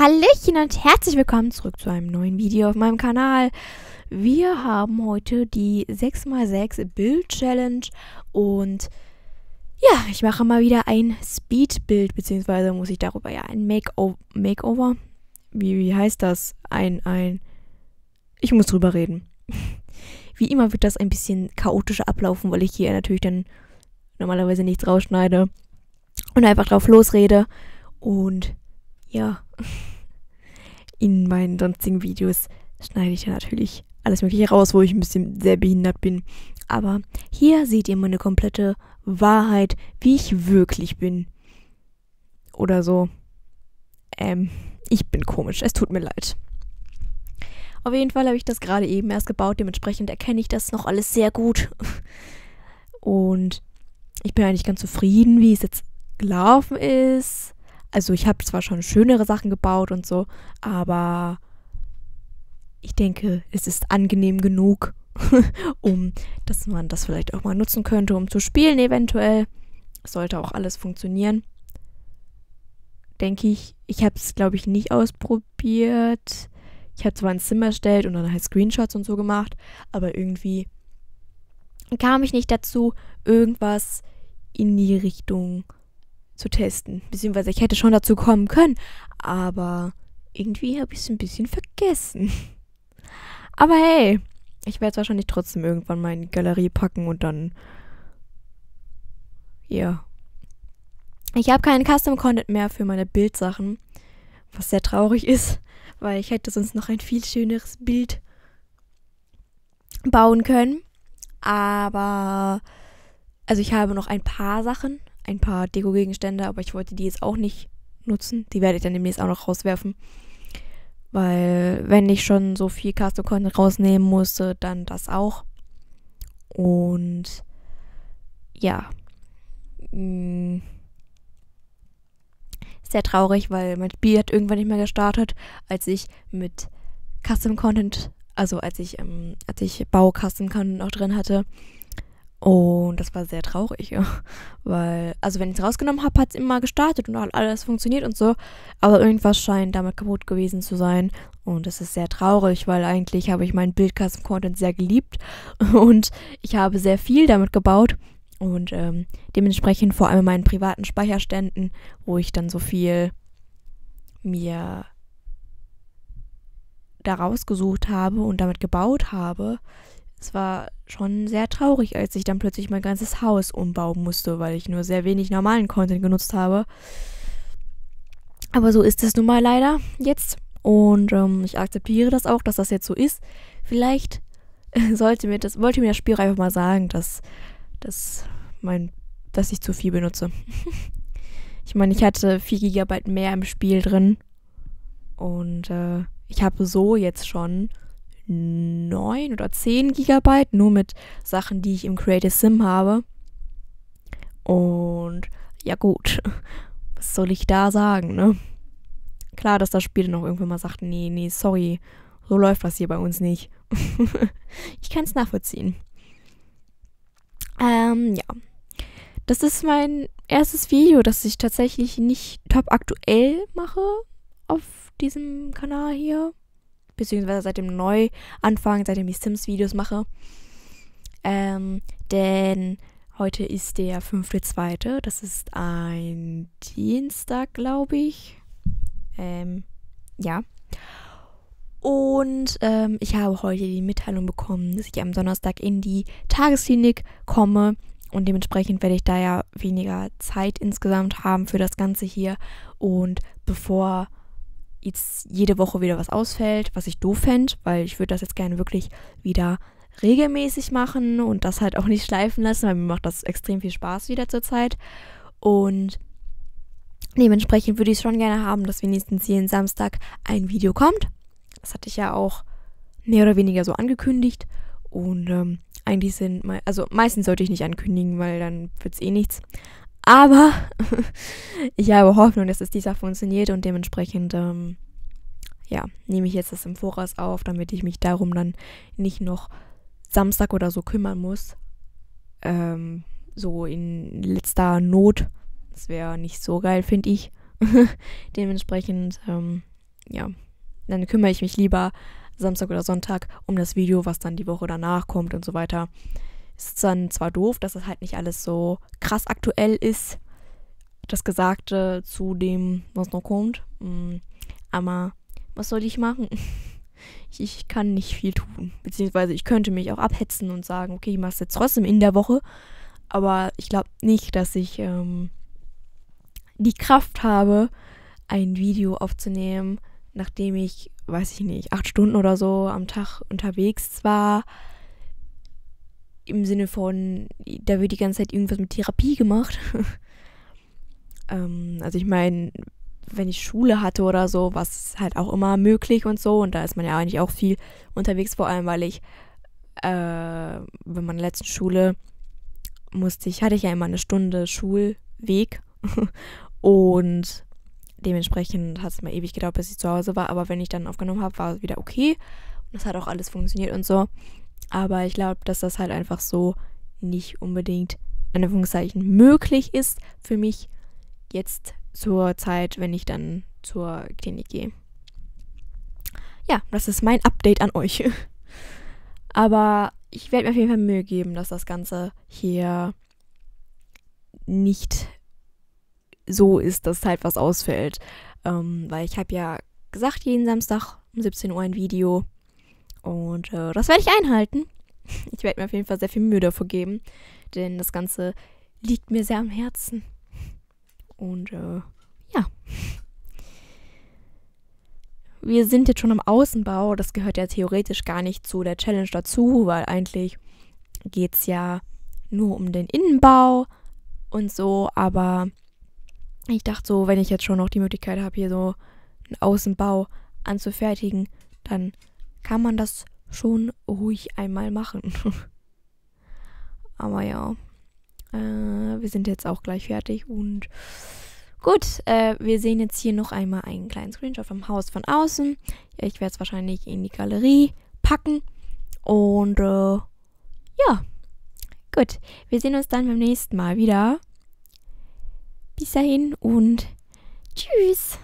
Hallöchen und herzlich willkommen zurück zu einem neuen Video auf meinem Kanal. Wir haben heute die 6x6 Build Challenge und ja, ich mache mal wieder ein Speed Build, beziehungsweise muss ich darüber ja ein Makeover, Makeover? Wie, wie heißt das? Ein, ein, ich muss drüber reden. wie immer wird das ein bisschen chaotischer ablaufen, weil ich hier natürlich dann normalerweise nichts rausschneide und einfach drauf losrede und ja, in meinen sonstigen Videos schneide ich ja natürlich alles Mögliche raus, wo ich ein bisschen sehr behindert bin. Aber hier seht ihr meine komplette Wahrheit, wie ich wirklich bin. Oder so. Ähm, ich bin komisch, es tut mir leid. Auf jeden Fall habe ich das gerade eben erst gebaut, dementsprechend erkenne ich das noch alles sehr gut. Und ich bin eigentlich ganz zufrieden, wie es jetzt gelaufen ist. Also ich habe zwar schon schönere Sachen gebaut und so, aber ich denke, es ist angenehm genug, um, dass man das vielleicht auch mal nutzen könnte, um zu spielen eventuell. Sollte auch alles funktionieren. Denke ich. Ich habe es, glaube ich, nicht ausprobiert. Ich habe zwar ein Zimmer erstellt und dann halt Screenshots und so gemacht, aber irgendwie kam ich nicht dazu, irgendwas in die Richtung zu testen. Beziehungsweise ich hätte schon dazu kommen können, aber irgendwie habe ich es ein bisschen vergessen. Aber hey, ich werde es wahrscheinlich trotzdem irgendwann mal in die Galerie packen und dann. Ja. Ich habe keinen Custom Content mehr für meine Bildsachen. Was sehr traurig ist, weil ich hätte sonst noch ein viel schöneres Bild bauen können. Aber. Also ich habe noch ein paar Sachen, ein paar Deko-Gegenstände, aber ich wollte die jetzt auch nicht nutzen. Die werde ich dann demnächst auch noch rauswerfen. Weil, wenn ich schon so viel Castle content rausnehmen musste, dann das auch. Und ja. Mm. sehr traurig, weil mein Spiel hat irgendwann nicht mehr gestartet, als ich mit Custom Content, also als ich, ähm, als ich Bau Custom Content auch drin hatte. Und das war sehr traurig, weil, also wenn ich es rausgenommen habe, hat es immer gestartet und alles funktioniert und so. Aber irgendwas scheint damit kaputt gewesen zu sein. Und das ist sehr traurig, weil eigentlich habe ich meinen Bildkasten-Content sehr geliebt und ich habe sehr viel damit gebaut. Und ähm, dementsprechend vor allem in meinen privaten Speicherständen, wo ich dann so viel mir da rausgesucht habe und damit gebaut habe, es war schon sehr traurig, als ich dann plötzlich mein ganzes Haus umbauen musste, weil ich nur sehr wenig normalen Content genutzt habe. Aber so ist es nun mal leider jetzt. Und ähm, ich akzeptiere das auch, dass das jetzt so ist. Vielleicht äh, sollte mir das, wollte mir das Spiel einfach mal sagen, dass, dass, mein, dass ich zu viel benutze. ich meine, ich hatte 4 GB mehr im Spiel drin. Und äh, ich habe so jetzt schon 9 oder 10 Gigabyte, nur mit Sachen, die ich im Creative Sim habe. Und ja gut, was soll ich da sagen, ne? Klar, dass das Spiel dann auch irgendwann mal sagt, nee, nee, sorry, so läuft das hier bei uns nicht. ich kann es nachvollziehen. Ähm, ja. Das ist mein erstes Video, das ich tatsächlich nicht top aktuell mache auf diesem Kanal hier beziehungsweise seit dem Neuanfang, seitdem ich Sims-Videos mache. Ähm, denn heute ist der 5.2., das ist ein Dienstag, glaube ich. Ähm, ja. Und ähm, ich habe heute die Mitteilung bekommen, dass ich am Donnerstag in die Tagesklinik komme. Und dementsprechend werde ich da ja weniger Zeit insgesamt haben für das Ganze hier. Und bevor jetzt jede Woche wieder was ausfällt, was ich doof fände, weil ich würde das jetzt gerne wirklich wieder regelmäßig machen und das halt auch nicht schleifen lassen, weil mir macht das extrem viel Spaß wieder zurzeit. Und dementsprechend würde ich es schon gerne haben, dass wenigstens jeden Samstag ein Video kommt. Das hatte ich ja auch mehr oder weniger so angekündigt. Und ähm, eigentlich sind, also meistens sollte ich nicht ankündigen, weil dann wird es eh nichts. Aber ich habe Hoffnung, dass es dieser funktioniert und dementsprechend, ähm, ja, nehme ich jetzt das im Voraus auf, damit ich mich darum dann nicht noch Samstag oder so kümmern muss. Ähm, so in letzter Not. Das wäre nicht so geil, finde ich. dementsprechend, ähm, ja, dann kümmere ich mich lieber Samstag oder Sonntag um das Video, was dann die Woche danach kommt und so weiter ist dann zwar doof, dass es halt nicht alles so krass aktuell ist, das Gesagte zu dem, was noch kommt. Mm, aber was soll ich machen? Ich, ich kann nicht viel tun. Beziehungsweise ich könnte mich auch abhetzen und sagen, okay, ich mache es jetzt trotzdem in der Woche. Aber ich glaube nicht, dass ich ähm, die Kraft habe, ein Video aufzunehmen, nachdem ich, weiß ich nicht, acht Stunden oder so am Tag unterwegs war im Sinne von, da wird die ganze Zeit irgendwas mit Therapie gemacht. ähm, also ich meine, wenn ich Schule hatte oder so, war es halt auch immer möglich und so. Und da ist man ja eigentlich auch viel unterwegs, vor allem weil ich, äh, wenn man letzten Schule musste ich, hatte ich ja immer eine Stunde Schulweg. und dementsprechend hat es mal ewig gedauert, bis ich zu Hause war. Aber wenn ich dann aufgenommen habe, war es wieder okay. Und es hat auch alles funktioniert und so. Aber ich glaube, dass das halt einfach so nicht unbedingt in Anführungszeichen möglich ist für mich jetzt zur Zeit, wenn ich dann zur Klinik gehe. Ja, das ist mein Update an euch. Aber ich werde mir auf jeden Fall Mühe geben, dass das Ganze hier nicht so ist, dass halt was ausfällt. Ähm, weil ich habe ja gesagt, jeden Samstag um 17 Uhr ein Video. Und äh, das werde ich einhalten. Ich werde mir auf jeden Fall sehr viel Mühe dafür geben, denn das Ganze liegt mir sehr am Herzen. Und äh, ja. Wir sind jetzt schon im Außenbau. Das gehört ja theoretisch gar nicht zu der Challenge dazu, weil eigentlich geht es ja nur um den Innenbau und so. Aber ich dachte so, wenn ich jetzt schon noch die Möglichkeit habe, hier so einen Außenbau anzufertigen, dann kann man das schon ruhig einmal machen. Aber ja, äh, wir sind jetzt auch gleich fertig und gut, äh, wir sehen jetzt hier noch einmal einen kleinen Screenshot vom Haus von außen. Ich werde es wahrscheinlich in die Galerie packen und äh, ja, gut, wir sehen uns dann beim nächsten Mal wieder. Bis dahin und tschüss.